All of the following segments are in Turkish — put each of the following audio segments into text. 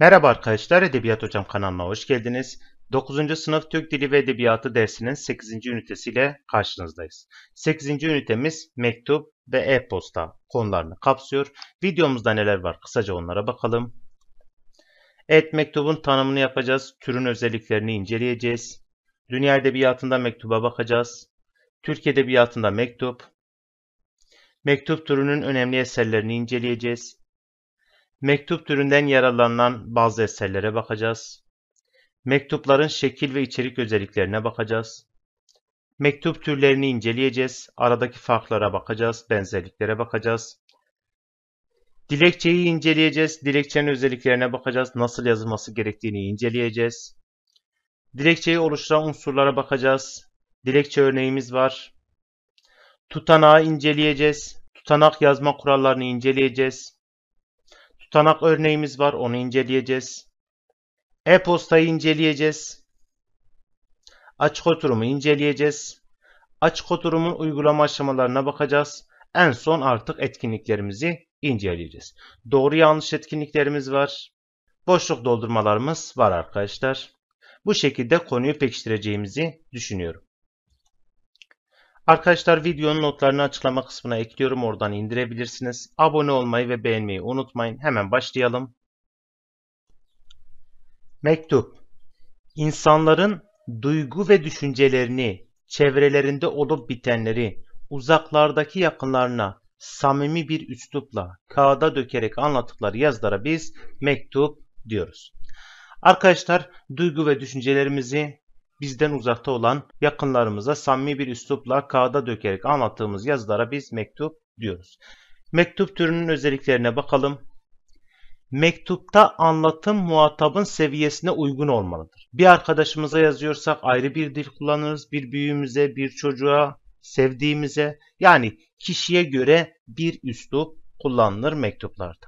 Merhaba arkadaşlar, Edebiyat Hocam kanalına hoş geldiniz. 9. sınıf Türk Dili ve Edebiyatı dersinin 8. ünitesiyle karşınızdayız. 8. ünitemiz mektup ve e-posta konularını kapsıyor. Videomuzda neler var kısaca onlara bakalım. Evet mektubun tanımını yapacağız, türün özelliklerini inceleyeceğiz. Dünya Edebiyatı'nda mektuba bakacağız. Türk Edebiyatı'nda mektup. Mektup türünün önemli eserlerini inceleyeceğiz mektup türünden yararlanan bazı eserlere bakacağız. Mektupların şekil ve içerik özelliklerine bakacağız. Mektup türlerini inceleyeceğiz. Aradaki farklara bakacağız, benzerliklere bakacağız. Dilekçeyi inceleyeceğiz. Dilekçenin özelliklerine bakacağız. Nasıl yazılması gerektiğini inceleyeceğiz. Dilekçeyi oluşturan unsurlara bakacağız. Dilekçe örneğimiz var. Tutanağı inceleyeceğiz. Tutanak yazma kurallarını inceleyeceğiz tutanak örneğimiz var. Onu inceleyeceğiz. E-postayı inceleyeceğiz. Açık oturumu inceleyeceğiz. Açık oturumun uygulama aşamalarına bakacağız. En son artık etkinliklerimizi inceleyeceğiz. Doğru yanlış etkinliklerimiz var. Boşluk doldurmalarımız var arkadaşlar. Bu şekilde konuyu pekiştireceğimizi düşünüyorum. Arkadaşlar videonun notlarını açıklama kısmına ekliyorum. Oradan indirebilirsiniz. Abone olmayı ve beğenmeyi unutmayın. Hemen başlayalım. Mektup İnsanların duygu ve düşüncelerini, çevrelerinde olup bitenleri, uzaklardaki yakınlarına samimi bir üslupla kağıda dökerek anlattıkları yazılara biz mektup diyoruz. Arkadaşlar duygu ve düşüncelerimizi bizden uzakta olan yakınlarımıza samimi bir üslupla kağıda dökerek anlattığımız yazılara biz mektup diyoruz. Mektup türünün özelliklerine bakalım. Mektupta anlatım muhatabın seviyesine uygun olmalıdır. Bir arkadaşımıza yazıyorsak ayrı bir dil kullanırız. Bir büyüğümüze, bir çocuğa, sevdiğimize yani kişiye göre bir üslup kullanılır mektuplarda.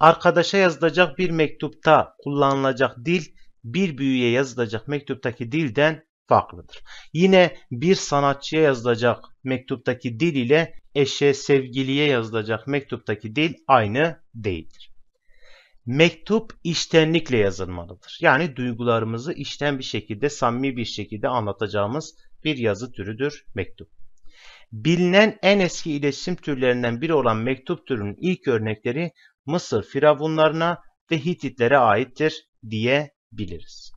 Arkadaşa yazılacak bir mektupta kullanılacak dil bir büyüye yazılacak mektuptaki dilden farklıdır. Yine bir sanatçıya yazılacak mektuptaki dil ile eşe, sevgiliye yazılacak mektuptaki dil aynı değildir. Mektup iştenlikle yazılmalıdır. Yani duygularımızı işten bir şekilde, samimi bir şekilde anlatacağımız bir yazı türüdür mektup. Bilinen en eski iletişim türlerinden biri olan mektup türünün ilk örnekleri Mısır firavunlarına ve Hititlere aittir diye biliriz.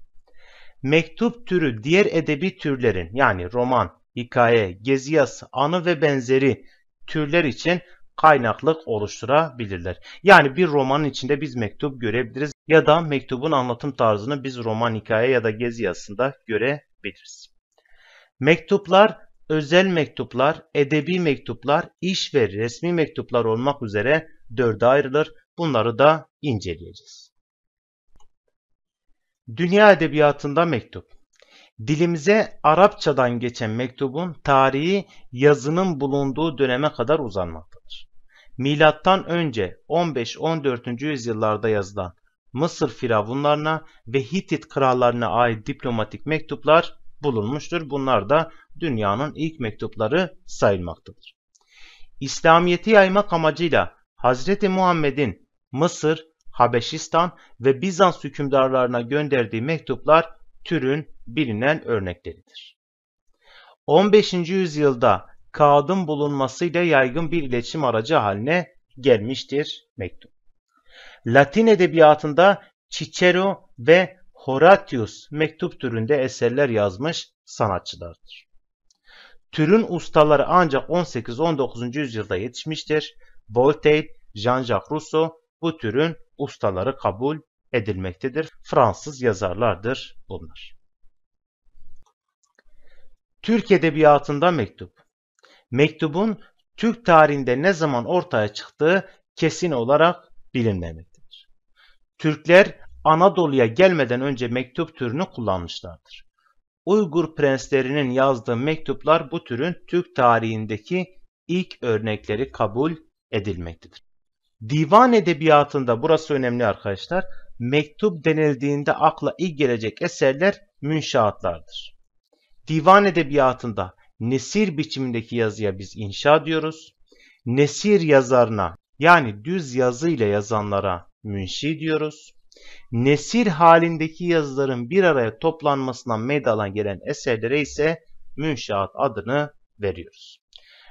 Mektup türü diğer edebi türlerin yani roman, hikaye, gezi yazısı, anı ve benzeri türler için kaynaklık oluşturabilirler. Yani bir romanın içinde biz mektup görebiliriz ya da mektubun anlatım tarzını biz roman, hikaye ya da gezi yazısında görebiliriz. Mektuplar, özel mektuplar, edebi mektuplar, iş ve resmi mektuplar olmak üzere dörde ayrılır. Bunları da inceleyeceğiz. Dünya Edebiyatında Mektup Dilimize Arapçadan geçen mektubun tarihi yazının bulunduğu döneme kadar uzanmaktadır. Milattan önce 15-14. yüzyıllarda yazılan Mısır firavunlarına ve Hitit krallarına ait diplomatik mektuplar bulunmuştur. Bunlar da dünyanın ilk mektupları sayılmaktadır. İslamiyeti yaymak amacıyla Hazreti Muhammed'in Mısır, Habeşistan ve Bizans hükümdarlarına gönderdiği mektuplar türün bilinen örnekleridir. 15. yüzyılda kağıdın bulunmasıyla yaygın bir iletişim aracı haline gelmiştir mektup. Latin edebiyatında Cicero ve Horatius mektup türünde eserler yazmış sanatçılardır. Türün ustaları ancak 18-19. yüzyılda yetişmiştir. Voltaire, Jean-Jacques Rousseau bu türün ustaları kabul edilmektedir. Fransız yazarlardır bunlar. Türk Edebiyatı'nda mektup. Mektubun Türk tarihinde ne zaman ortaya çıktığı kesin olarak bilinmemektedir. Türkler Anadolu'ya gelmeden önce mektup türünü kullanmışlardır. Uygur prenslerinin yazdığı mektuplar bu türün Türk tarihindeki ilk örnekleri kabul edilmektedir. Divan edebiyatında burası önemli arkadaşlar. Mektup denildiğinde akla ilk gelecek eserler münşaatlardır. Divan edebiyatında nesir biçimindeki yazıya biz inşa diyoruz. Nesir yazarına yani düz yazı ile yazanlara münşi diyoruz. Nesir halindeki yazıların bir araya toplanmasından meydana gelen eserlere ise münşaat adını veriyoruz.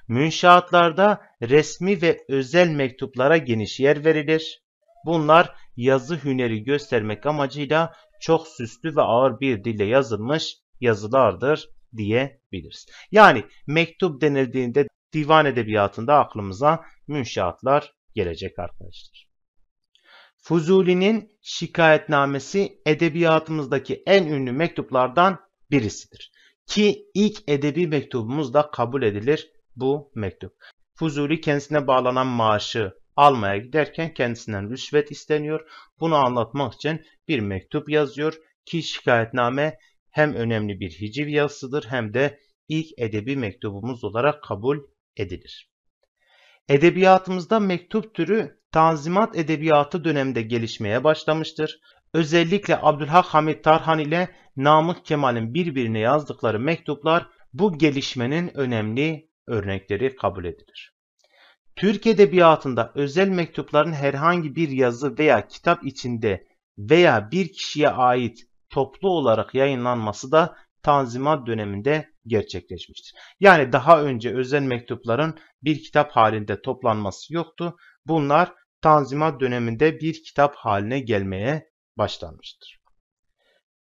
Münşaatlarda resmi ve özel mektuplara geniş yer verilir. Bunlar yazı hüneri göstermek amacıyla çok süslü ve ağır bir dille yazılmış yazılardır diyebiliriz. Yani mektup denildiğinde divan edebiyatında aklımıza münşaatlar gelecek arkadaşlar. Fuzuli'nin şikayetnamesi edebiyatımızdaki en ünlü mektuplardan birisidir. Ki ilk edebi mektubumuz da kabul edilir bu mektup. Fuzuli kendisine bağlanan maaşı almaya giderken kendisinden rüşvet isteniyor. Bunu anlatmak için bir mektup yazıyor ki şikayetname hem önemli bir hiciv yazısıdır hem de ilk edebi mektubumuz olarak kabul edilir. Edebiyatımızda mektup türü Tanzimat edebiyatı döneminde gelişmeye başlamıştır. Özellikle Abdülhak Hamit Tarhan ile Namık Kemal'in birbirine yazdıkları mektuplar bu gelişmenin önemli örnekleri kabul edilir. Türk edebiyatında özel mektupların herhangi bir yazı veya kitap içinde veya bir kişiye ait toplu olarak yayınlanması da Tanzimat döneminde gerçekleşmiştir. Yani daha önce özel mektupların bir kitap halinde toplanması yoktu. Bunlar Tanzimat döneminde bir kitap haline gelmeye başlanmıştır.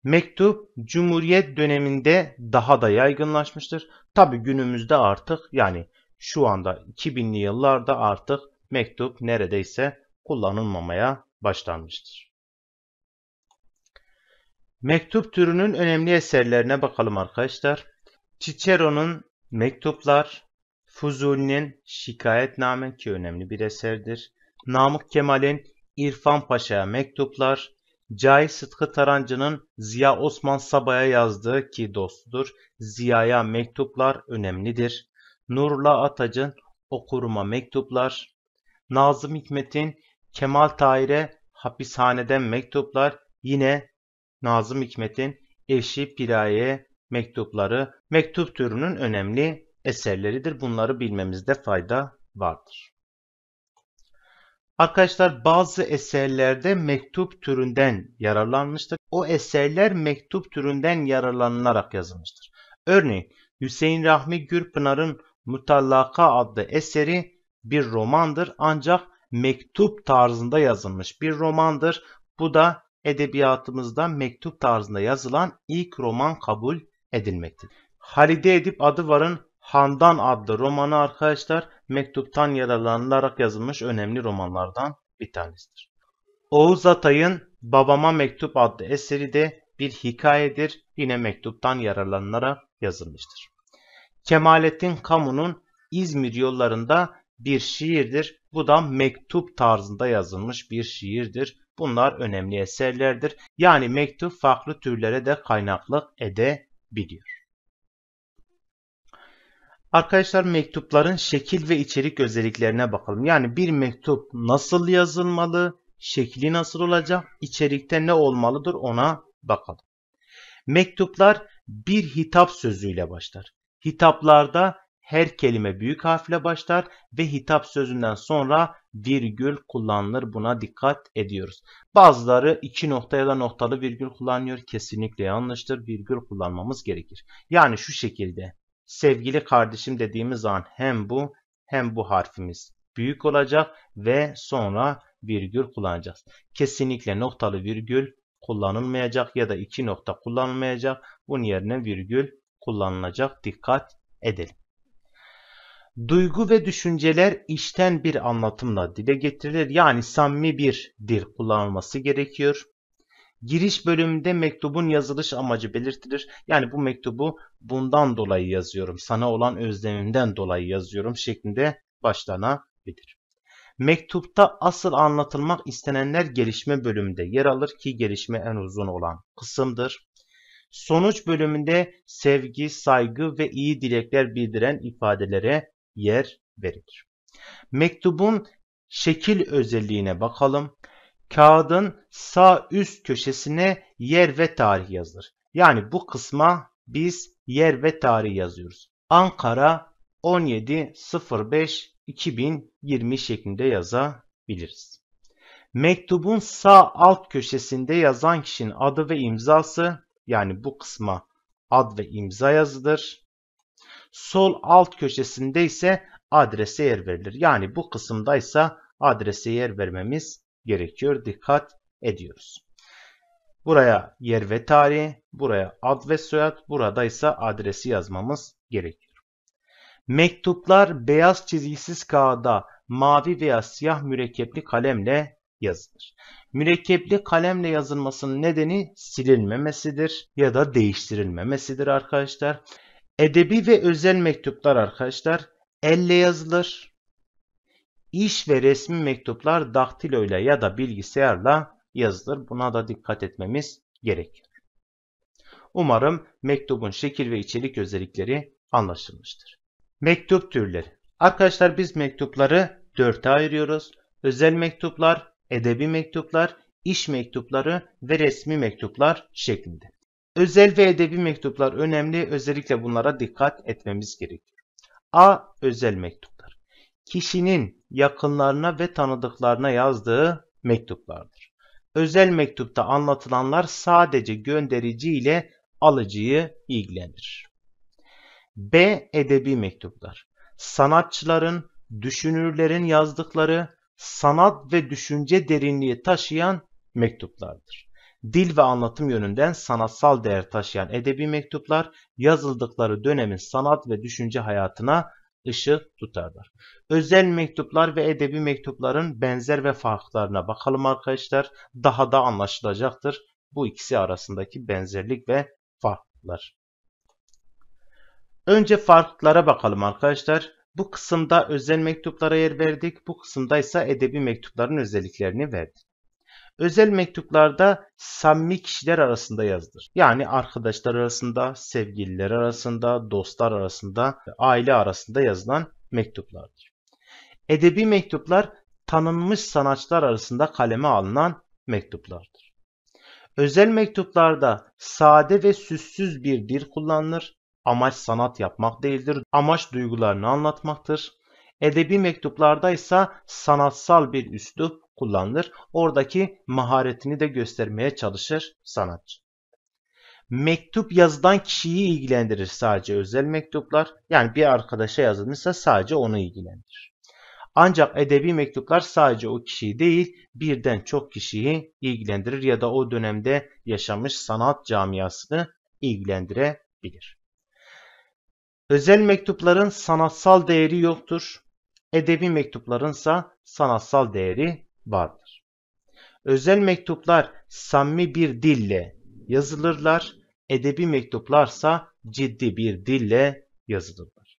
Mektup Cumhuriyet döneminde daha da yaygınlaşmıştır. Tabi günümüzde artık yani şu anda 2000'li yıllarda artık mektup neredeyse kullanılmamaya başlanmıştır. Mektup türünün önemli eserlerine bakalım arkadaşlar. Cicero'nun Mektuplar, Fuzuli'nin Şikayetname ki önemli bir eserdir. Namık Kemal'in İrfan Paşa'ya Mektuplar, Cahit Sıtkı Tarancı'nın Ziya Osman Sabah'a yazdığı ki dostudur, Ziya'ya mektuplar önemlidir. Nurla Atac'ın Okuruma mektuplar, Nazım Hikmet'in Kemal Tahir'e hapishaneden mektuplar, yine Nazım Hikmet'in eşi Piraye mektupları mektup türünün önemli eserleridir. Bunları bilmemizde fayda vardır. Arkadaşlar bazı eserlerde mektup türünden yararlanmıştır. O eserler mektup türünden yararlanılarak yazılmıştır. Örneğin Hüseyin Rahmi Gürpınar'ın Mutallaka adlı eseri bir romandır ancak mektup tarzında yazılmış bir romandır. Bu da edebiyatımızda mektup tarzında yazılan ilk roman kabul edilmektedir. Halide Edip Adıvar'ın Handan adlı romanı arkadaşlar mektuptan yararlanılarak yazılmış önemli romanlardan bir tanesidir. Oğuz Atay'ın Babama Mektup adlı eseri de bir hikayedir. Yine mektuptan yararlanılarak yazılmıştır. Kemalettin Kamu'nun İzmir yollarında bir şiirdir. Bu da mektup tarzında yazılmış bir şiirdir. Bunlar önemli eserlerdir. Yani mektup farklı türlere de kaynaklık edebiliyor. Arkadaşlar mektupların şekil ve içerik özelliklerine bakalım. Yani bir mektup nasıl yazılmalı, şekli nasıl olacak, içerikte ne olmalıdır ona bakalım. Mektuplar bir hitap sözüyle başlar. Hitaplarda her kelime büyük harfle başlar ve hitap sözünden sonra virgül kullanılır. Buna dikkat ediyoruz. Bazıları iki nokta ya da noktalı virgül kullanıyor. Kesinlikle yanlıştır. Virgül kullanmamız gerekir. Yani şu şekilde sevgili kardeşim dediğimiz zaman hem bu hem bu harfimiz büyük olacak ve sonra virgül kullanacağız. Kesinlikle noktalı virgül kullanılmayacak ya da iki nokta kullanılmayacak. Bunun yerine virgül kullanılacak. Dikkat edelim. Duygu ve düşünceler işten bir anlatımla dile getirilir. Yani samimi bir dil kullanılması gerekiyor. Giriş bölümünde mektubun yazılış amacı belirtilir. Yani bu mektubu bundan dolayı yazıyorum, sana olan özlemimden dolayı yazıyorum şeklinde başlanabilir. Mektupta asıl anlatılmak istenenler gelişme bölümünde yer alır ki gelişme en uzun olan kısımdır. Sonuç bölümünde sevgi, saygı ve iyi dilekler bildiren ifadelere yer verilir. Mektubun şekil özelliğine bakalım kağıdın sağ üst köşesine yer ve tarih yazılır. Yani bu kısma biz yer ve tarih yazıyoruz. Ankara 17.05.2020 şeklinde yazabiliriz. Mektubun sağ alt köşesinde yazan kişinin adı ve imzası yani bu kısma ad ve imza yazılır. Sol alt köşesinde ise adrese yer verilir. Yani bu kısımda ise adrese yer vermemiz gerekiyor. Dikkat ediyoruz. Buraya yer ve tarih, buraya ad ve soyad, burada ise adresi yazmamız gerekiyor. Mektuplar beyaz çizgisiz kağıda mavi veya siyah mürekkepli kalemle yazılır. Mürekkepli kalemle yazılmasının nedeni silinmemesidir ya da değiştirilmemesidir arkadaşlar. Edebi ve özel mektuplar arkadaşlar elle yazılır iş ve resmi mektuplar daktilo ile ya da bilgisayarla yazılır. Buna da dikkat etmemiz gerekiyor. Umarım mektubun şekil ve içerik özellikleri anlaşılmıştır. Mektup türleri. Arkadaşlar biz mektupları dörte ayırıyoruz. Özel mektuplar, edebi mektuplar, iş mektupları ve resmi mektuplar şeklinde. Özel ve edebi mektuplar önemli. Özellikle bunlara dikkat etmemiz gerekiyor. A. Özel mektup kişinin yakınlarına ve tanıdıklarına yazdığı mektuplardır. Özel mektupta anlatılanlar sadece gönderici ile alıcıyı ilgilendirir. B. Edebi mektuplar. Sanatçıların, düşünürlerin yazdıkları sanat ve düşünce derinliği taşıyan mektuplardır. Dil ve anlatım yönünden sanatsal değer taşıyan edebi mektuplar yazıldıkları dönemin sanat ve düşünce hayatına ışık tutarlar. Özel mektuplar ve edebi mektupların benzer ve farklarına bakalım arkadaşlar. Daha da anlaşılacaktır bu ikisi arasındaki benzerlik ve farklar. Önce farklara bakalım arkadaşlar. Bu kısımda özel mektuplara yer verdik. Bu kısımda ise edebi mektupların özelliklerini verdik. Özel mektuplarda samimi kişiler arasında yazdır. Yani arkadaşlar arasında, sevgililer arasında, dostlar arasında, aile arasında yazılan mektuplardır. Edebi mektuplar tanınmış sanatçılar arasında kaleme alınan mektuplardır. Özel mektuplarda sade ve süssüz bir dil kullanılır. Amaç sanat yapmak değildir, amaç duygularını anlatmaktır. Edebi mektuplarda ise sanatsal bir üslup, kullanılır. Oradaki maharetini de göstermeye çalışır sanatçı. Mektup yazılan kişiyi ilgilendirir sadece özel mektuplar. Yani bir arkadaşa yazılmışsa sadece onu ilgilendirir. Ancak edebi mektuplar sadece o kişiyi değil birden çok kişiyi ilgilendirir ya da o dönemde yaşamış sanat camiasını ilgilendirebilir. Özel mektupların sanatsal değeri yoktur. Edebi mektuplarınsa sanatsal değeri vardır. Özel mektuplar samimi bir dille yazılırlar, edebi mektuplarsa ciddi bir dille yazılırlar.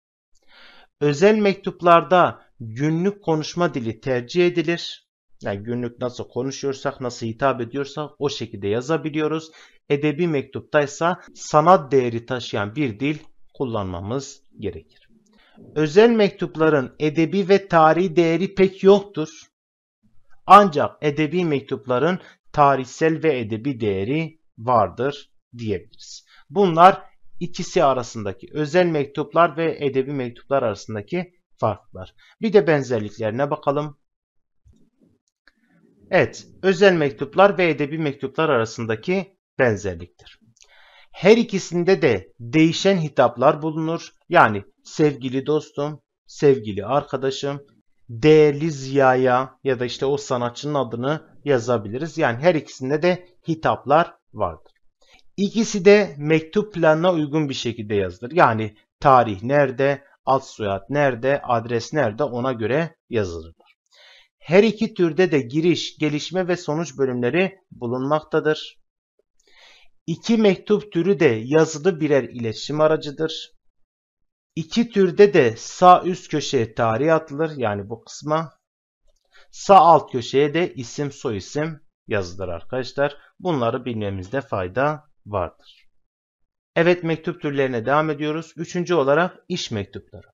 Özel mektuplarda günlük konuşma dili tercih edilir. Yani günlük nasıl konuşuyorsak, nasıl hitap ediyorsak o şekilde yazabiliyoruz. Edebi mektupta ise sanat değeri taşıyan bir dil kullanmamız gerekir. Özel mektupların edebi ve tarihi değeri pek yoktur. Ancak edebi mektupların tarihsel ve edebi değeri vardır diyebiliriz. Bunlar ikisi arasındaki özel mektuplar ve edebi mektuplar arasındaki farklar. Bir de benzerliklerine bakalım. Evet, özel mektuplar ve edebi mektuplar arasındaki benzerliktir. Her ikisinde de değişen hitaplar bulunur. Yani sevgili dostum, sevgili arkadaşım, değerli ziyaya ya da işte o sanatçının adını yazabiliriz. Yani her ikisinde de hitaplar vardır. İkisi de mektup planına uygun bir şekilde yazılır. Yani tarih nerede, alt soyad nerede, adres nerede ona göre yazılırlar. Her iki türde de giriş, gelişme ve sonuç bölümleri bulunmaktadır. İki mektup türü de yazılı birer iletişim aracıdır. İki türde de sağ üst köşeye tarih atılır yani bu kısma. Sağ alt köşeye de isim soyisim yazılır arkadaşlar. Bunları bilmemizde fayda vardır. Evet mektup türlerine devam ediyoruz. Üçüncü olarak iş mektupları.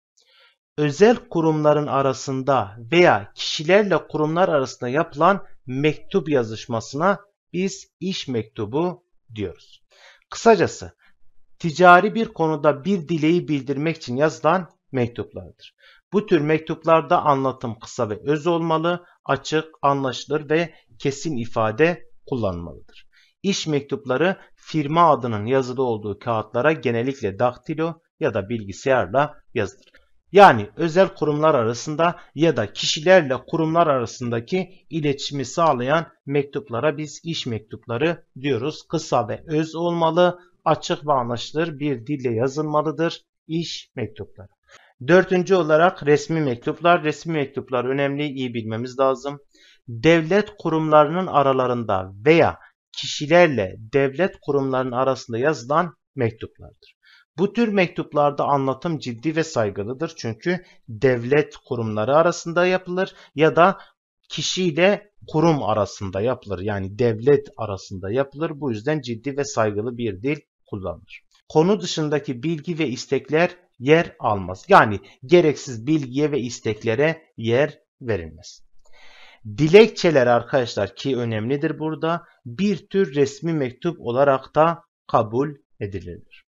Özel kurumların arasında veya kişilerle kurumlar arasında yapılan mektup yazışmasına biz iş mektubu diyoruz. Kısacası ticari bir konuda bir dileği bildirmek için yazılan mektuplardır. Bu tür mektuplarda anlatım kısa ve öz olmalı, açık, anlaşılır ve kesin ifade kullanmalıdır. İş mektupları firma adının yazılı olduğu kağıtlara genellikle daktilo ya da bilgisayarla yazılır. Yani özel kurumlar arasında ya da kişilerle kurumlar arasındaki iletişimi sağlayan mektuplara biz iş mektupları diyoruz. Kısa ve öz olmalı, açık ve anlaşılır bir dille yazılmalıdır iş mektupları. Dördüncü olarak resmi mektuplar. Resmi mektuplar önemli, iyi bilmemiz lazım. Devlet kurumlarının aralarında veya kişilerle devlet kurumlarının arasında yazılan mektuplardır. Bu tür mektuplarda anlatım ciddi ve saygılıdır çünkü devlet kurumları arasında yapılır ya da kişiyle kurum arasında yapılır. Yani devlet arasında yapılır. Bu yüzden ciddi ve saygılı bir dil kullanılır. Konu dışındaki bilgi ve istekler yer almaz. Yani gereksiz bilgiye ve isteklere yer verilmez. Dilekçeler arkadaşlar ki önemlidir burada bir tür resmi mektup olarak da kabul edililir.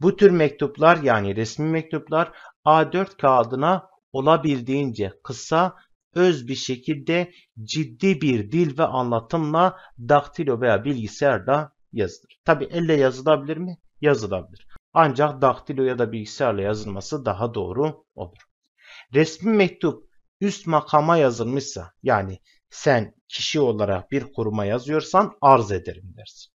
Bu tür mektuplar yani resmi mektuplar A4 kağıdına olabildiğince kısa, öz bir şekilde ciddi bir dil ve anlatımla daktilo veya bilgisayarda yazılır. Tabi elle yazılabilir mi? Yazılabilir. Ancak daktilo ya da bilgisayarla yazılması daha doğru olur. Resmi mektup üst makama yazılmışsa yani sen kişi olarak bir kuruma yazıyorsan arz ederim dersin.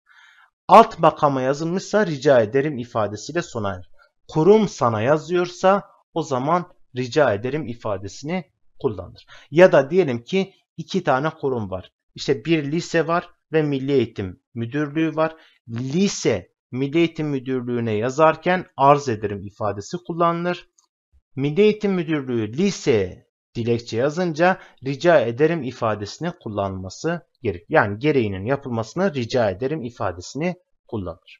Alt makama yazılmışsa rica ederim ifadesiyle sona erir. Kurum sana yazıyorsa o zaman rica ederim ifadesini kullanır. Ya da diyelim ki iki tane kurum var. İşte bir lise var, ve Milli Eğitim Müdürlüğü var. Lise Milli Eğitim Müdürlüğü'ne yazarken arz ederim ifadesi kullanılır. Milli Eğitim Müdürlüğü lise dilekçe yazınca rica ederim ifadesini kullanması gerek. Yani gereğinin yapılmasını rica ederim ifadesini kullanır.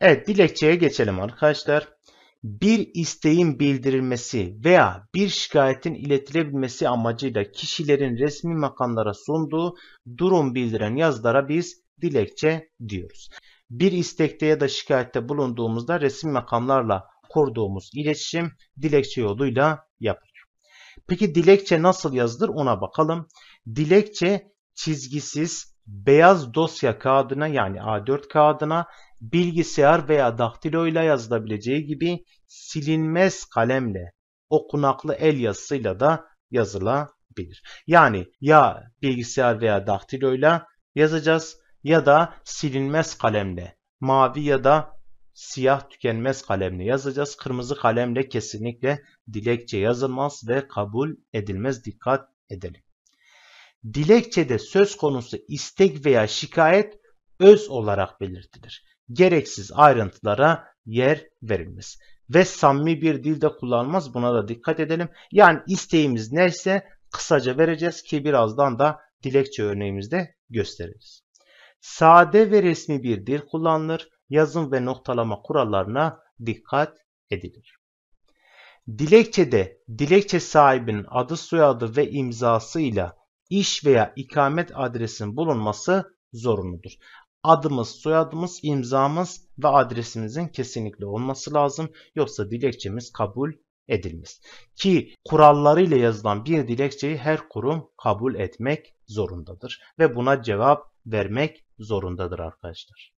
Evet dilekçeye geçelim arkadaşlar bir isteğin bildirilmesi veya bir şikayetin iletilebilmesi amacıyla kişilerin resmi makamlara sunduğu durum bildiren yazılara biz dilekçe diyoruz. Bir istekte ya da şikayette bulunduğumuzda resmi makamlarla kurduğumuz iletişim dilekçe yoluyla yapılır. Peki dilekçe nasıl yazılır ona bakalım. Dilekçe çizgisiz beyaz dosya kağıdına yani A4 kağıdına bilgisayar veya daktiloyla yazılabileceği gibi silinmez kalemle okunaklı el yazısıyla da yazılabilir. Yani ya bilgisayar veya daktiloyla yazacağız ya da silinmez kalemle mavi ya da siyah tükenmez kalemle yazacağız. Kırmızı kalemle kesinlikle dilekçe yazılmaz ve kabul edilmez. Dikkat edelim. Dilekçede söz konusu istek veya şikayet öz olarak belirtilir gereksiz ayrıntılara yer verilmez. Ve samimi bir dilde kullanmaz buna da dikkat edelim. Yani isteğimiz neyse kısaca vereceğiz ki birazdan da dilekçe örneğimizde gösteririz. Sade ve resmi bir dil kullanılır. Yazım ve noktalama kurallarına dikkat edilir. Dilekçede dilekçe sahibinin adı soyadı ve imzasıyla iş veya ikamet adresinin bulunması zorunludur adımız, soyadımız, imzamız ve adresimizin kesinlikle olması lazım. Yoksa dilekçemiz kabul edilmez. Ki kurallarıyla yazılan bir dilekçeyi her kurum kabul etmek zorundadır ve buna cevap vermek zorundadır arkadaşlar.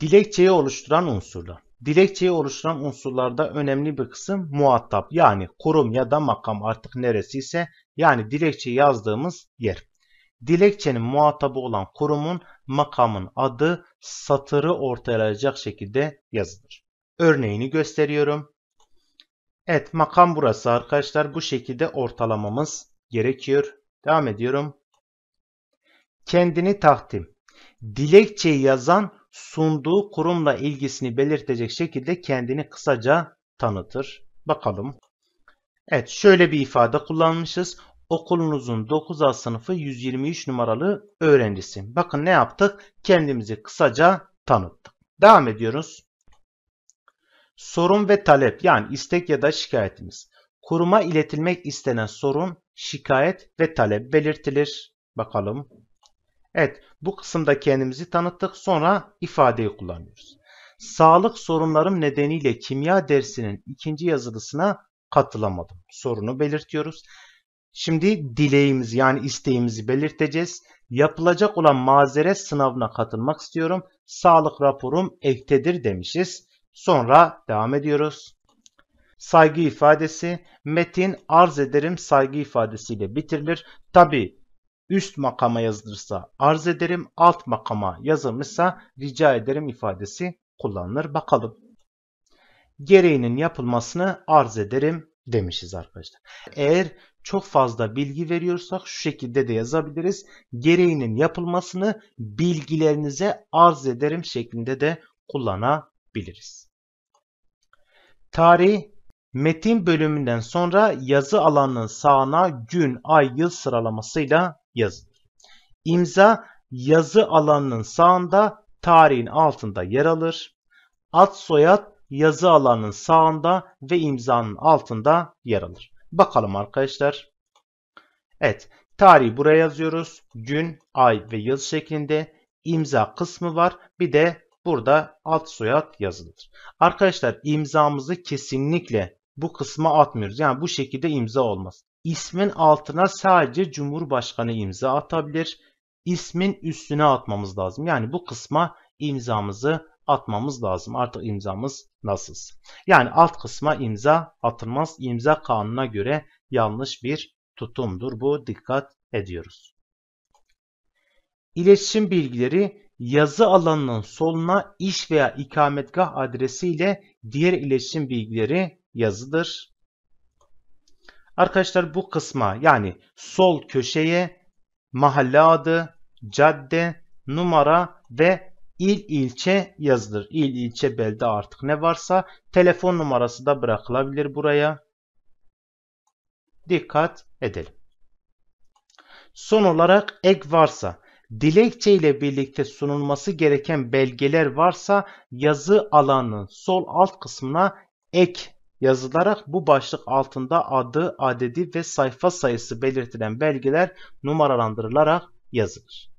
Dilekçeyi oluşturan unsurlar. Dilekçeyi oluşturan unsurlarda önemli bir kısım muhatap yani kurum ya da makam artık neresiyse yani dilekçe yazdığımız yer dilekçenin muhatabı olan kurumun makamın adı satırı ortalayacak şekilde yazılır. Örneğini gösteriyorum. Evet makam burası arkadaşlar. Bu şekilde ortalamamız gerekiyor. Devam ediyorum. Kendini takdim. Dilekçeyi yazan sunduğu kurumla ilgisini belirtecek şekilde kendini kısaca tanıtır. Bakalım. Evet şöyle bir ifade kullanmışız okulunuzun 9A sınıfı 123 numaralı öğrencisi. Bakın ne yaptık? Kendimizi kısaca tanıttık. Devam ediyoruz. Sorun ve talep yani istek ya da şikayetimiz. Kuruma iletilmek istenen sorun, şikayet ve talep belirtilir. Bakalım. Evet bu kısımda kendimizi tanıttık sonra ifadeyi kullanıyoruz. Sağlık sorunlarım nedeniyle kimya dersinin ikinci yazılısına katılamadım. Sorunu belirtiyoruz. Şimdi dileğimiz yani isteğimizi belirteceğiz. Yapılacak olan mazeret sınavına katılmak istiyorum. Sağlık raporum ektedir demişiz. Sonra devam ediyoruz. Saygı ifadesi metin arz ederim saygı ifadesiyle bitirilir. Tabi üst makama yazılırsa arz ederim alt makama yazılmışsa rica ederim ifadesi kullanılır. Bakalım gereğinin yapılmasını arz ederim demişiz arkadaşlar. Eğer çok fazla bilgi veriyorsak şu şekilde de yazabiliriz. Gereğinin yapılmasını bilgilerinize arz ederim şeklinde de kullanabiliriz. Tarih metin bölümünden sonra yazı alanının sağına gün, ay, yıl sıralamasıyla yazılır. İmza yazı alanının sağında tarihin altında yer alır. Ad soyad yazı alanının sağında ve imzanın altında yer alır. Bakalım arkadaşlar. Evet. Tarihi buraya yazıyoruz. Gün, ay ve yıl şeklinde imza kısmı var. Bir de burada alt soyad yazılır. Arkadaşlar imzamızı kesinlikle bu kısma atmıyoruz. Yani bu şekilde imza olmaz. İsmin altına sadece Cumhurbaşkanı imza atabilir. İsmin üstüne atmamız lazım. Yani bu kısma imzamızı atmamız lazım. Artık imzamız nasız. Yani alt kısma imza atılmaz. İmza kanuna göre yanlış bir tutumdur. Bu dikkat ediyoruz. İletişim bilgileri yazı alanının soluna iş veya ikametgah adresiyle diğer iletişim bilgileri yazıdır. Arkadaşlar bu kısma yani sol köşeye mahalle adı, cadde, numara ve il, ilçe yazılır. İl, ilçe, belde artık ne varsa telefon numarası da bırakılabilir buraya. Dikkat edelim. Son olarak ek varsa dilekçe ile birlikte sunulması gereken belgeler varsa yazı alanının sol alt kısmına ek yazılarak bu başlık altında adı, adedi ve sayfa sayısı belirtilen belgeler numaralandırılarak yazılır.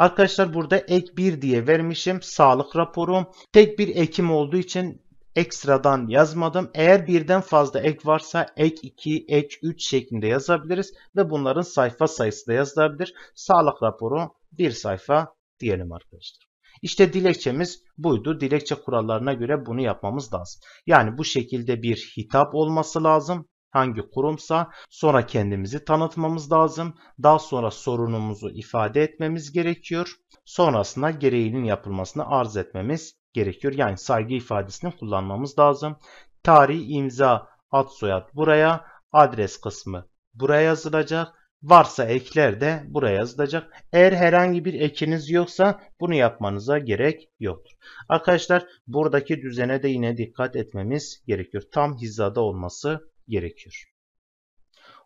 Arkadaşlar burada ek 1 diye vermişim. Sağlık raporum. Tek bir ekim olduğu için ekstradan yazmadım. Eğer birden fazla ek varsa ek 2, ek 3 şeklinde yazabiliriz ve bunların sayfa sayısı da yazılabilir. Sağlık raporu bir sayfa diyelim arkadaşlar. İşte dilekçemiz buydu. Dilekçe kurallarına göre bunu yapmamız lazım. Yani bu şekilde bir hitap olması lazım hangi kurumsa sonra kendimizi tanıtmamız lazım. Daha sonra sorunumuzu ifade etmemiz gerekiyor. Sonrasında gereğinin yapılmasını arz etmemiz gerekiyor. Yani saygı ifadesini kullanmamız lazım. Tarih, imza, ad, soyad buraya, adres kısmı buraya yazılacak. Varsa ekler de buraya yazılacak. Eğer herhangi bir ekiniz yoksa bunu yapmanıza gerek yoktur. Arkadaşlar buradaki düzene de yine dikkat etmemiz gerekiyor. Tam hizada olması gerekiyor.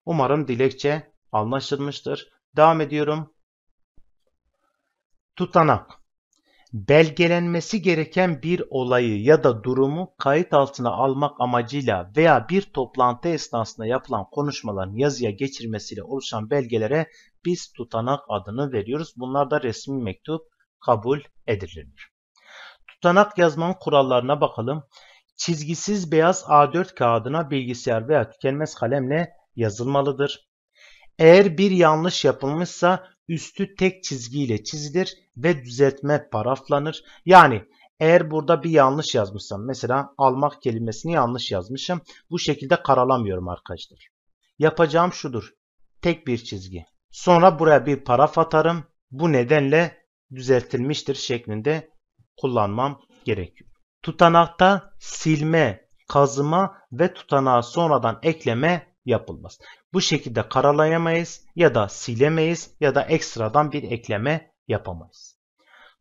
Umarım dilekçe anlaşılmıştır. Devam ediyorum. Tutanak belgelenmesi gereken bir olayı ya da durumu kayıt altına almak amacıyla veya bir toplantı esnasında yapılan konuşmaların yazıya geçirmesiyle oluşan belgelere biz tutanak adını veriyoruz. Bunlar da resmi mektup kabul edilir. Tutanak yazmanın kurallarına bakalım çizgisiz beyaz A4 kağıdına bilgisayar veya tükenmez kalemle yazılmalıdır. Eğer bir yanlış yapılmışsa üstü tek çizgiyle çizilir ve düzeltme paraflanır. Yani eğer burada bir yanlış yazmışsam mesela almak kelimesini yanlış yazmışım. Bu şekilde karalamıyorum arkadaşlar. Yapacağım şudur. Tek bir çizgi. Sonra buraya bir paraf atarım. Bu nedenle düzeltilmiştir şeklinde kullanmam gerekiyor tutanakta silme, kazıma ve tutanağa sonradan ekleme yapılmaz. Bu şekilde karalayamayız ya da silemeyiz ya da ekstradan bir ekleme yapamayız.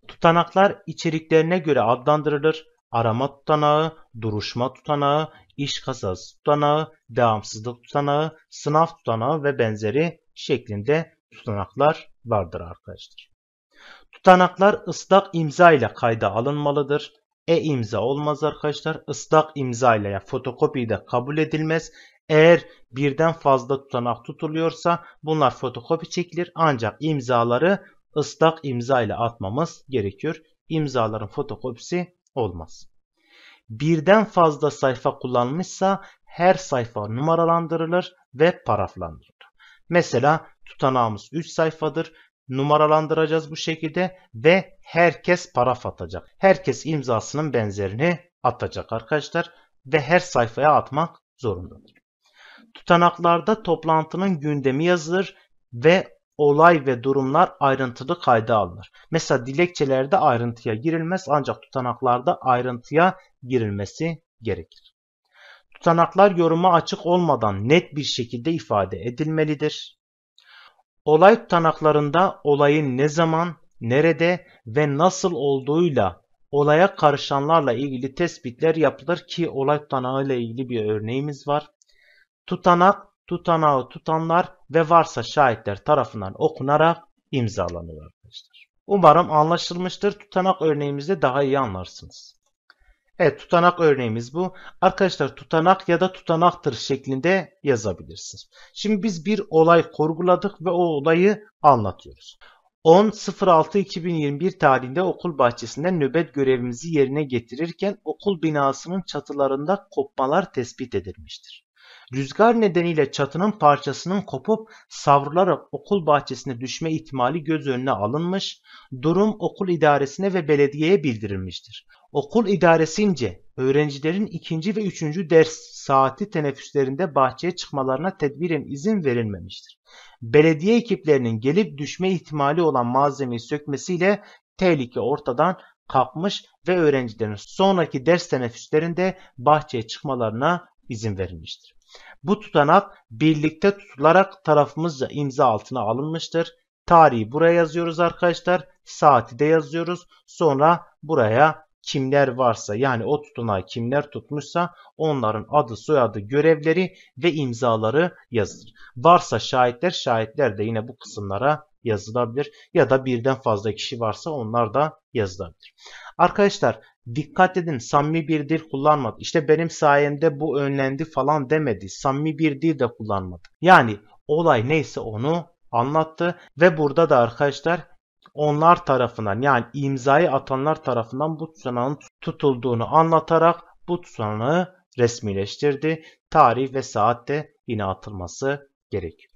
Tutanaklar içeriklerine göre adlandırılır. Arama tutanağı, duruşma tutanağı, iş kasası tutanağı, devamsızlık tutanağı, sınav tutanağı ve benzeri şeklinde tutanaklar vardır arkadaşlar. Tutanaklar ıslak imza ile kayda alınmalıdır e-imza olmaz arkadaşlar. Islak imza ile yani fotokopi de kabul edilmez. Eğer birden fazla tutanak tutuluyorsa bunlar fotokopi çekilir ancak imzaları ıslak imza ile atmamız gerekiyor. İmzaların fotokopisi olmaz. Birden fazla sayfa kullanmışsa her sayfa numaralandırılır ve paraflandırılır. Mesela tutanağımız 3 sayfadır numaralandıracağız bu şekilde ve herkes paraf atacak. Herkes imzasının benzerini atacak arkadaşlar ve her sayfaya atmak zorundadır. Tutanaklarda toplantının gündemi yazılır ve olay ve durumlar ayrıntılı kayda alınır. Mesela dilekçelerde ayrıntıya girilmez ancak tutanaklarda ayrıntıya girilmesi gerekir. Tutanaklar yoruma açık olmadan net bir şekilde ifade edilmelidir. Olay tutanaklarında olayın ne zaman, nerede ve nasıl olduğuyla olaya karışanlarla ilgili tespitler yapılır ki olay tutanağı ile ilgili bir örneğimiz var. Tutanak, tutanağı tutanlar ve varsa şahitler tarafından okunarak imzalanıyor arkadaşlar. Umarım anlaşılmıştır. Tutanak örneğimizde daha iyi anlarsınız. Evet tutanak örneğimiz bu. Arkadaşlar tutanak ya da tutanaktır şeklinde yazabilirsiniz. Şimdi biz bir olay kurguladık ve o olayı anlatıyoruz. 10.06.2021 tarihinde okul bahçesinde nöbet görevimizi yerine getirirken okul binasının çatılarında kopmalar tespit edilmiştir. Rüzgar nedeniyle çatının parçasının kopup savrularak okul bahçesine düşme ihtimali göz önüne alınmış, durum okul idaresine ve belediyeye bildirilmiştir. Okul idaresince öğrencilerin ikinci ve üçüncü ders saati teneffüslerinde bahçeye çıkmalarına tedbiren izin verilmemiştir. Belediye ekiplerinin gelip düşme ihtimali olan malzemeyi sökmesiyle tehlike ortadan kalkmış ve öğrencilerin sonraki ders teneffüslerinde bahçeye çıkmalarına izin verilmiştir. Bu tutanak birlikte tutularak tarafımızca imza altına alınmıştır. Tarihi buraya yazıyoruz arkadaşlar. Saati de yazıyoruz. Sonra buraya kimler varsa yani o tutanağı kimler tutmuşsa onların adı, soyadı, görevleri ve imzaları yazılır. Varsa şahitler, şahitler de yine bu kısımlara yazılabilir ya da birden fazla kişi varsa onlar da yazılabilir. Arkadaşlar dikkat edin samimi bir dil kullanmadı. İşte benim sayemde bu önlendi falan demedi. Samimi bir dil de kullanmadı. Yani olay neyse onu anlattı ve burada da arkadaşlar onlar tarafından yani imzayı atanlar tarafından bu tutanağın tutulduğunu anlatarak bu tutanağı resmileştirdi. Tarih ve saatte yine atılması gerekiyor.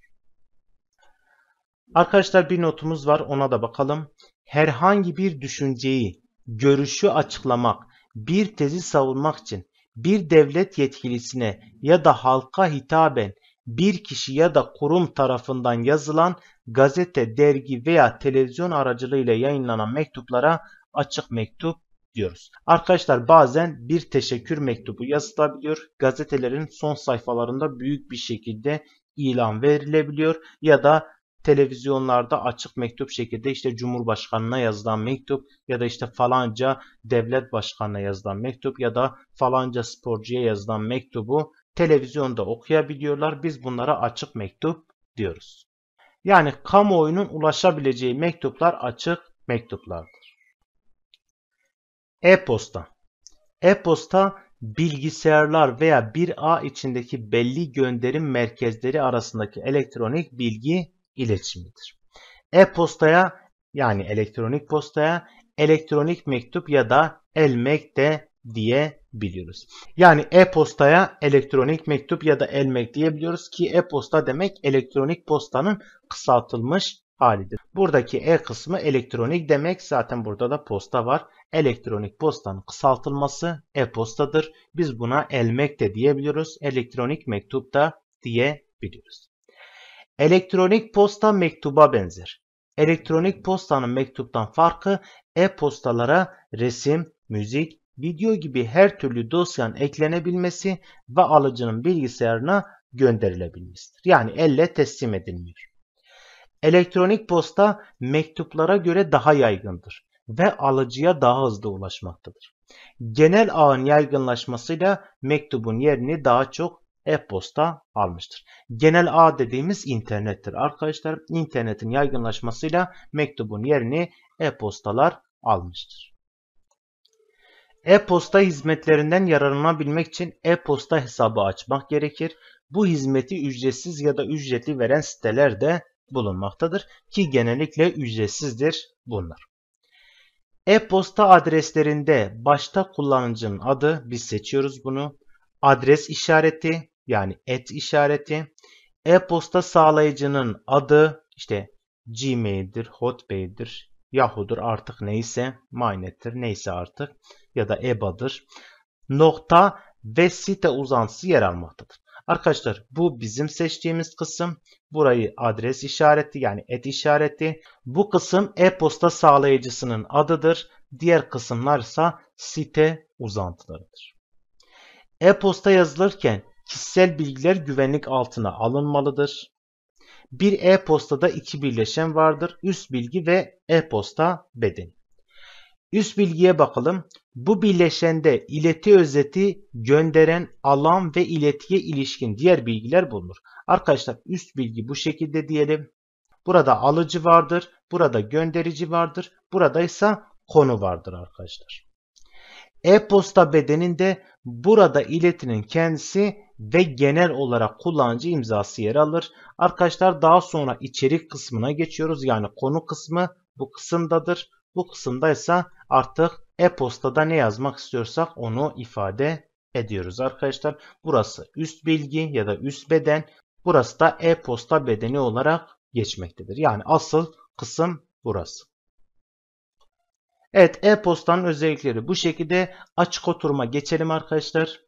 Arkadaşlar bir notumuz var ona da bakalım. Herhangi bir düşünceyi, görüşü açıklamak, bir tezi savunmak için bir devlet yetkilisine ya da halka hitaben bir kişi ya da kurum tarafından yazılan gazete, dergi veya televizyon aracılığıyla yayınlanan mektuplara açık mektup diyoruz. Arkadaşlar bazen bir teşekkür mektubu yazılabiliyor. Gazetelerin son sayfalarında büyük bir şekilde ilan verilebiliyor ya da televizyonlarda açık mektup şekilde işte Cumhurbaşkanına yazılan mektup ya da işte falanca devlet başkanına yazılan mektup ya da falanca sporcuya yazılan mektubu televizyonda okuyabiliyorlar. Biz bunlara açık mektup diyoruz. Yani kamuoyunun ulaşabileceği mektuplar açık mektuplardır. E-posta E-posta bilgisayarlar veya bir ağ içindeki belli gönderim merkezleri arasındaki elektronik bilgi iletişimidir. E-postaya yani elektronik postaya elektronik mektup ya da el-mek de diyebiliyoruz. Yani e-postaya elektronik mektup ya da elmek diyebiliyoruz ki e-posta demek elektronik postanın kısaltılmış halidir. Buradaki e kısmı elektronik demek zaten burada da posta var. Elektronik postanın kısaltılması e-postadır. Biz buna elmek de diyebiliyoruz. Elektronik mektup da diyebiliyoruz. Elektronik posta mektuba benzer. Elektronik postanın mektuptan farkı e-postalara resim, müzik, video gibi her türlü dosyanın eklenebilmesi ve alıcının bilgisayarına gönderilebilmesidir. Yani elle teslim edilmiyor. Elektronik posta mektuplara göre daha yaygındır ve alıcıya daha hızlı ulaşmaktadır. Genel ağın yaygınlaşmasıyla mektubun yerini daha çok e-posta almıştır. Genel ağ dediğimiz internettir arkadaşlar. İnternetin yaygınlaşmasıyla mektubun yerini e-postalar almıştır. E-posta hizmetlerinden yararlanabilmek için e-posta hesabı açmak gerekir. Bu hizmeti ücretsiz ya da ücretli veren siteler de bulunmaktadır ki genellikle ücretsizdir bunlar. E-posta adreslerinde başta kullanıcının adı biz seçiyoruz bunu. Adres işareti yani et işareti. E-posta sağlayıcının adı işte Gmail'dir, Hotmail'dir, Yahudur artık neyse, MyNet'tir neyse artık ya da EBA'dır. Nokta ve site uzantısı yer almaktadır. Arkadaşlar bu bizim seçtiğimiz kısım. Burayı adres işareti yani et işareti. Bu kısım e-posta sağlayıcısının adıdır. Diğer kısımlarsa site uzantılarıdır. E-posta yazılırken kişisel bilgiler güvenlik altına alınmalıdır. Bir e-postada iki birleşen vardır. Üst bilgi ve e-posta bedeni. Üst bilgiye bakalım. Bu birleşende ileti özeti gönderen alan ve iletiye ilişkin diğer bilgiler bulunur. Arkadaşlar üst bilgi bu şekilde diyelim. Burada alıcı vardır, burada gönderici vardır, burada ise konu vardır arkadaşlar. E-posta bedeninde burada iletinin kendisi ve genel olarak kullanıcı imzası yer alır. Arkadaşlar daha sonra içerik kısmına geçiyoruz. Yani konu kısmı bu kısımdadır. Bu kısımda ise artık e-postada ne yazmak istiyorsak onu ifade ediyoruz arkadaşlar. Burası üst bilgi ya da üst beden. Burası da e-posta bedeni olarak geçmektedir. Yani asıl kısım burası. Evet e-postanın özellikleri bu şekilde. Açık oturuma geçelim arkadaşlar.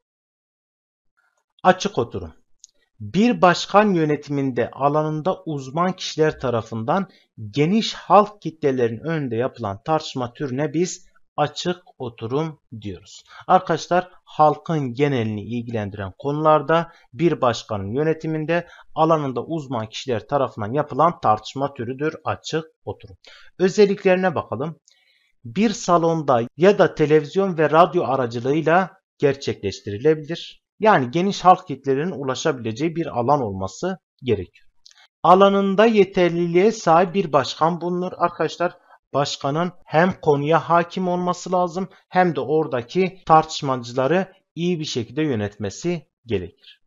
Açık oturum. Bir başkan yönetiminde alanında uzman kişiler tarafından geniş halk kitlelerinin önünde yapılan tartışma türüne biz açık oturum diyoruz. Arkadaşlar halkın genelini ilgilendiren konularda bir başkanın yönetiminde alanında uzman kişiler tarafından yapılan tartışma türüdür açık oturum. Özelliklerine bakalım. Bir salonda ya da televizyon ve radyo aracılığıyla gerçekleştirilebilir. Yani geniş halk kitlerinin ulaşabileceği bir alan olması gerekiyor. Alanında yeterliliğe sahip bir başkan bulunur arkadaşlar. Başkanın hem konuya hakim olması lazım hem de oradaki tartışmacıları iyi bir şekilde yönetmesi gerekir.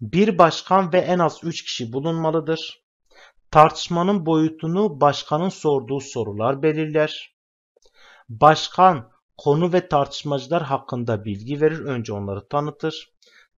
Bir başkan ve en az 3 kişi bulunmalıdır. Tartışmanın boyutunu başkanın sorduğu sorular belirler. Başkan konu ve tartışmacılar hakkında bilgi verir, önce onları tanıtır.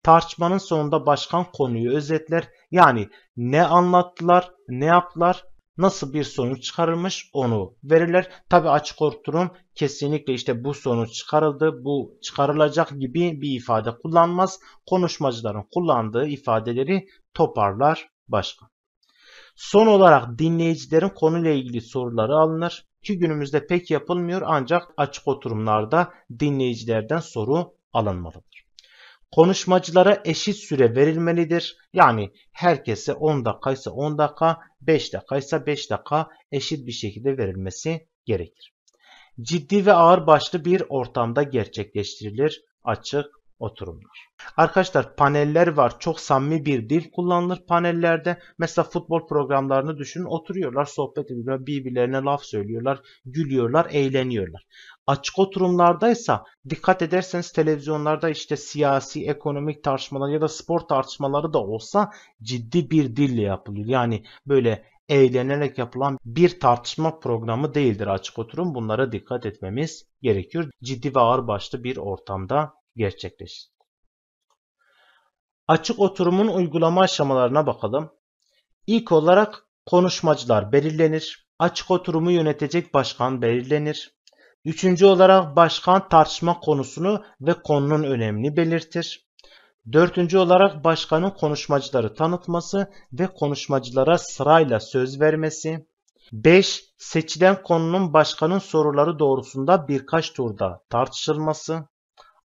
Tartışmanın sonunda başkan konuyu özetler. Yani ne anlattılar, ne yaptılar, nasıl bir sonuç çıkarılmış onu verirler. Tabi açık oturum kesinlikle işte bu sonuç çıkarıldı, bu çıkarılacak gibi bir ifade kullanmaz. Konuşmacıların kullandığı ifadeleri toparlar başkan. Son olarak dinleyicilerin konuyla ilgili soruları alınır ki günümüzde pek yapılmıyor ancak açık oturumlarda dinleyicilerden soru alınmalıdır. Konuşmacılara eşit süre verilmelidir. Yani herkese 10 dakikaysa 10 dakika, 5 dakikaysa 5 dakika eşit bir şekilde verilmesi gerekir. Ciddi ve ağır başlı bir ortamda gerçekleştirilir açık oturumlar. Arkadaşlar paneller var. Çok samimi bir dil kullanılır panellerde. Mesela futbol programlarını düşünün. Oturuyorlar, sohbet ediyorlar, birbirlerine laf söylüyorlar, gülüyorlar, eğleniyorlar. Açık oturumlardaysa dikkat ederseniz televizyonlarda işte siyasi, ekonomik tartışmalar ya da spor tartışmaları da olsa ciddi bir dille yapılıyor. Yani böyle eğlenerek yapılan bir tartışma programı değildir açık oturum. Bunlara dikkat etmemiz gerekiyor. Ciddi ve ağır başlı bir ortamda gerçekleşir. Açık oturumun uygulama aşamalarına bakalım. İlk olarak konuşmacılar belirlenir. Açık oturumu yönetecek başkan belirlenir. Üçüncü olarak başkan tartışma konusunu ve konunun önemini belirtir. Dördüncü olarak başkanın konuşmacıları tanıtması ve konuşmacılara sırayla söz vermesi. 5. Seçilen konunun başkanın soruları doğrusunda birkaç turda tartışılması.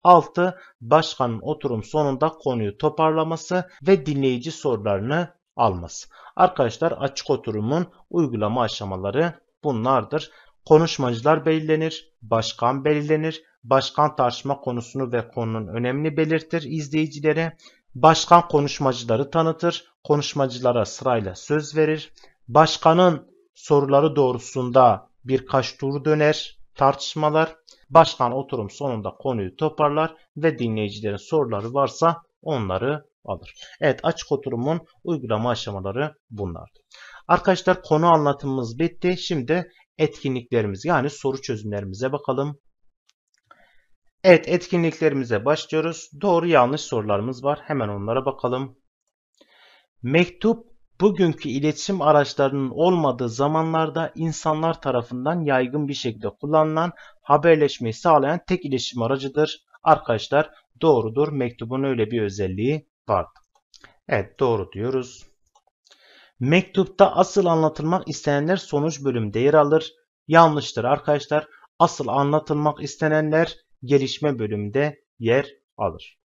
6. Başkanın oturum sonunda konuyu toparlaması ve dinleyici sorularını alması. Arkadaşlar açık oturumun uygulama aşamaları bunlardır. Konuşmacılar belirlenir, başkan belirlenir, başkan tartışma konusunu ve konunun önemini belirtir izleyicilere. Başkan konuşmacıları tanıtır, konuşmacılara sırayla söz verir. Başkanın soruları doğrusunda birkaç tur döner tartışmalar. Başkan oturum sonunda konuyu toparlar ve dinleyicilerin soruları varsa onları alır. Evet açık oturumun uygulama aşamaları bunlardı. Arkadaşlar konu anlatımımız bitti. Şimdi etkinliklerimiz yani soru çözümlerimize bakalım. Evet etkinliklerimize başlıyoruz. Doğru yanlış sorularımız var. Hemen onlara bakalım. Mektup bugünkü iletişim araçlarının olmadığı zamanlarda insanlar tarafından yaygın bir şekilde kullanılan haberleşmeyi sağlayan tek iletişim aracıdır. Arkadaşlar doğrudur. Mektubun öyle bir özelliği var. Evet doğru diyoruz. Mektupta asıl anlatılmak istenenler sonuç bölümde yer alır. Yanlıştır arkadaşlar. Asıl anlatılmak istenenler gelişme bölümde yer alır.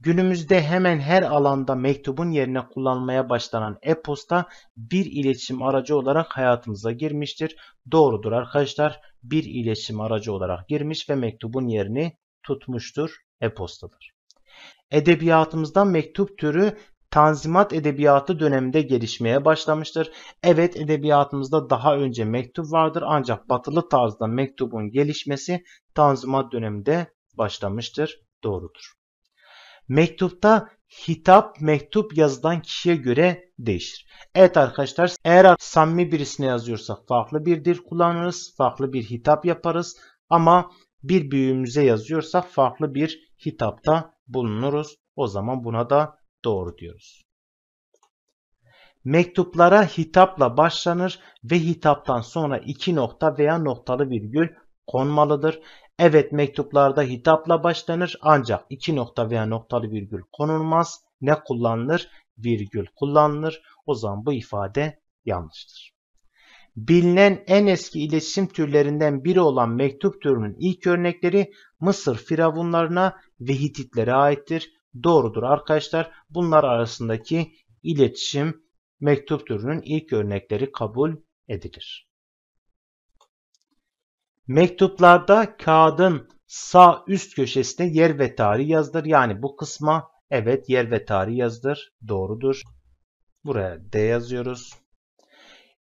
Günümüzde hemen her alanda mektubun yerine kullanmaya başlanan e-posta bir iletişim aracı olarak hayatımıza girmiştir. Doğrudur arkadaşlar. Bir iletişim aracı olarak girmiş ve mektubun yerini tutmuştur e-postadır. Edebiyatımızdan mektup türü Tanzimat edebiyatı döneminde gelişmeye başlamıştır. Evet edebiyatımızda daha önce mektup vardır ancak batılı tarzda mektubun gelişmesi Tanzimat döneminde başlamıştır. Doğrudur. Mektupta hitap mektup yazılan kişiye göre değişir. Evet arkadaşlar eğer samimi birisine yazıyorsak farklı bir dil kullanırız. Farklı bir hitap yaparız. Ama bir büyüğümüze yazıyorsak farklı bir hitapta bulunuruz. O zaman buna da doğru diyoruz. Mektuplara hitapla başlanır ve hitaptan sonra iki nokta veya noktalı virgül konmalıdır. Evet mektuplarda hitapla başlanır ancak iki nokta veya noktalı virgül konulmaz. Ne kullanılır? Virgül kullanılır. O zaman bu ifade yanlıştır. Bilinen en eski iletişim türlerinden biri olan mektup türünün ilk örnekleri Mısır firavunlarına ve Hititlere aittir. Doğrudur arkadaşlar. Bunlar arasındaki iletişim mektup türünün ilk örnekleri kabul edilir. Mektuplarda kağıdın sağ üst köşesine yer ve tarih yazdır. Yani bu kısma evet yer ve tarih yazdır. Doğrudur. Buraya D yazıyoruz.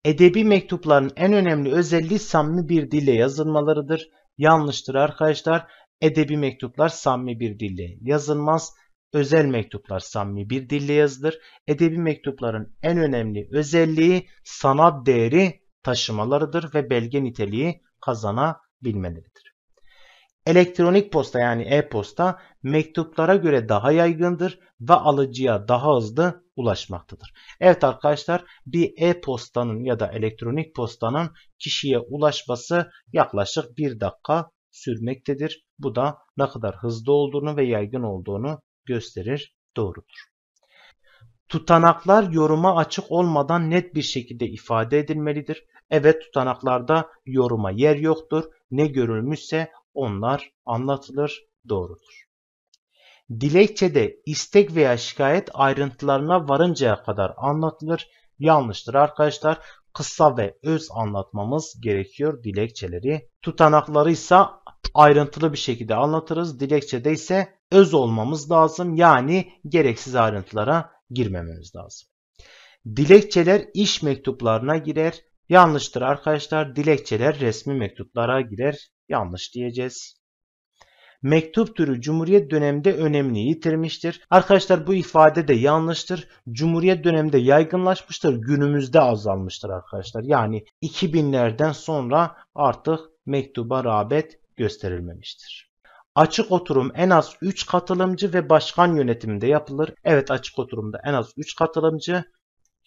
Edebi mektupların en önemli özelliği samimi bir dille yazılmalarıdır. Yanlıştır arkadaşlar. Edebi mektuplar samimi bir dille yazılmaz. Özel mektuplar samimi bir dille yazılır. Edebi mektupların en önemli özelliği sanat değeri taşımalarıdır ve belge niteliği kazanabilmeleridir. Elektronik posta yani e-posta mektuplara göre daha yaygındır ve alıcıya daha hızlı ulaşmaktadır. Evet arkadaşlar bir e-postanın ya da elektronik postanın kişiye ulaşması yaklaşık 1 dakika sürmektedir. Bu da ne kadar hızlı olduğunu ve yaygın olduğunu gösterir. Doğrudur. Tutanaklar yoruma açık olmadan net bir şekilde ifade edilmelidir. Evet tutanaklarda yoruma yer yoktur. Ne görülmüşse onlar anlatılır, doğrudur. Dilekçede istek veya şikayet ayrıntılarına varıncaya kadar anlatılır. Yanlıştır arkadaşlar. Kısa ve öz anlatmamız gerekiyor dilekçeleri. Tutanakları ise ayrıntılı bir şekilde anlatırız. Dilekçede ise öz olmamız lazım. Yani gereksiz ayrıntılara girmememiz lazım. Dilekçeler iş mektuplarına girer. Yanlıştır arkadaşlar. Dilekçeler resmi mektuplara girer. Yanlış diyeceğiz. Mektup türü Cumhuriyet döneminde önemini yitirmiştir. Arkadaşlar bu ifade de yanlıştır. Cumhuriyet döneminde yaygınlaşmıştır. Günümüzde azalmıştır arkadaşlar. Yani 2000'lerden sonra artık mektuba rağbet gösterilmemiştir. Açık oturum en az 3 katılımcı ve başkan yönetiminde yapılır. Evet açık oturumda en az 3 katılımcı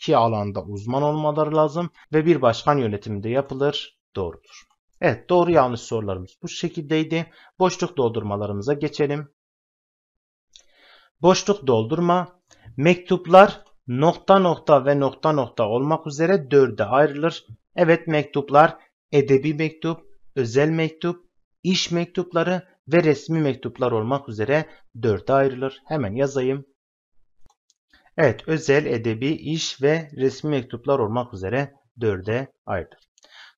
iki alanda uzman olmaları lazım ve bir başkan yönetiminde yapılır. Doğrudur. Evet doğru yanlış sorularımız bu şekildeydi. Boşluk doldurmalarımıza geçelim. Boşluk doldurma. Mektuplar nokta nokta ve nokta nokta olmak üzere dörde ayrılır. Evet mektuplar edebi mektup, özel mektup, iş mektupları ve resmi mektuplar olmak üzere dörde ayrılır. Hemen yazayım. Evet, özel, edebi, iş ve resmi mektuplar olmak üzere dörde ayrılır.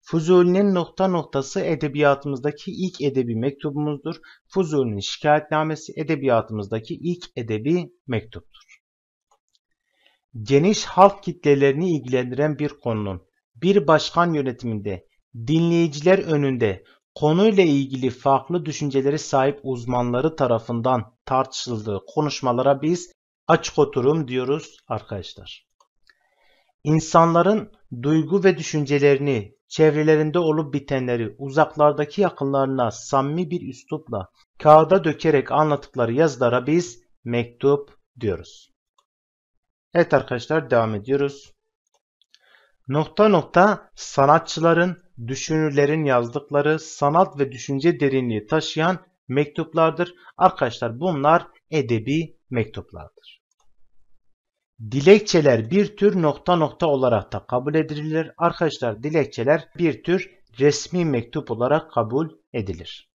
Fuzuli'nin nokta noktası edebiyatımızdaki ilk edebi mektubumuzdur. Fuzuli'nin şikayetnamesi edebiyatımızdaki ilk edebi mektuptur. Geniş halk kitlelerini ilgilendiren bir konunun bir başkan yönetiminde dinleyiciler önünde konuyla ilgili farklı düşüncelere sahip uzmanları tarafından tartışıldığı konuşmalara biz açık oturum diyoruz arkadaşlar. İnsanların duygu ve düşüncelerini, çevrelerinde olup bitenleri uzaklardaki yakınlarına samimi bir üslupla kağıda dökerek anlattıkları yazılara biz mektup diyoruz. Evet arkadaşlar devam ediyoruz. Nokta nokta sanatçıların, düşünürlerin yazdıkları sanat ve düşünce derinliği taşıyan mektuplardır. Arkadaşlar bunlar edebi mektuplardır. Dilekçeler bir tür nokta nokta olarak da kabul edilir. Arkadaşlar dilekçeler bir tür resmi mektup olarak kabul edilir.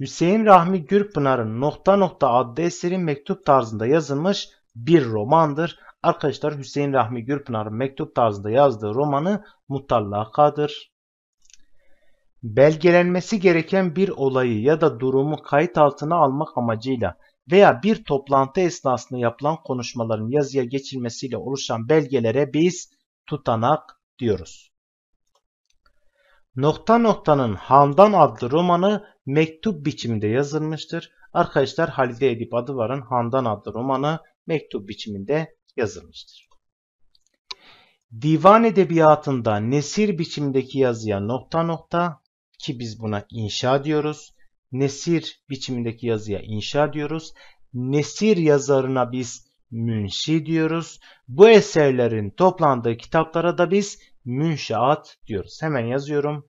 Hüseyin Rahmi Gürpınar'ın Nokta Nokta adlı eseri mektup tarzında yazılmış bir romandır. Arkadaşlar Hüseyin Rahmi Gürpınar'ın mektup tarzında yazdığı romanı Mutallaka'dır. Belgelenmesi gereken bir olayı ya da durumu kayıt altına almak amacıyla veya bir toplantı esnasında yapılan konuşmaların yazıya geçilmesiyle oluşan belgelere biz tutanak diyoruz. Nokta noktanın Handan adlı romanı mektup biçiminde yazılmıştır. Arkadaşlar Halide Edip Adıvar'ın Handan adlı romanı mektup biçiminde yazılmıştır. Divan edebiyatında nesir biçimdeki yazıya nokta nokta ki biz buna inşa diyoruz nesir biçimindeki yazıya inşa diyoruz. Nesir yazarına biz münşi diyoruz. Bu eserlerin toplandığı kitaplara da biz münşaat diyoruz. Hemen yazıyorum.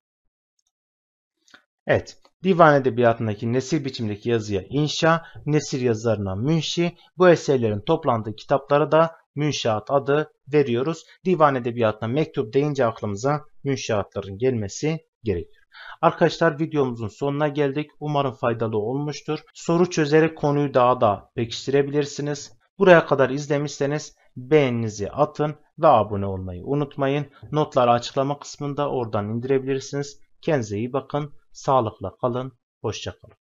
Evet. Divan edebiyatındaki nesir biçimindeki yazıya inşa, nesir yazarına münşi, bu eserlerin toplandığı kitaplara da münşaat adı veriyoruz. Divan edebiyatına mektup deyince aklımıza münşaatların gelmesi gerekiyor. Arkadaşlar videomuzun sonuna geldik. Umarım faydalı olmuştur. Soru çözerek konuyu daha da pekiştirebilirsiniz. Buraya kadar izlemişseniz beğeninizi atın ve abone olmayı unutmayın. Notları açıklama kısmında oradan indirebilirsiniz. Kendinize iyi bakın. Sağlıkla kalın. Hoşçakalın.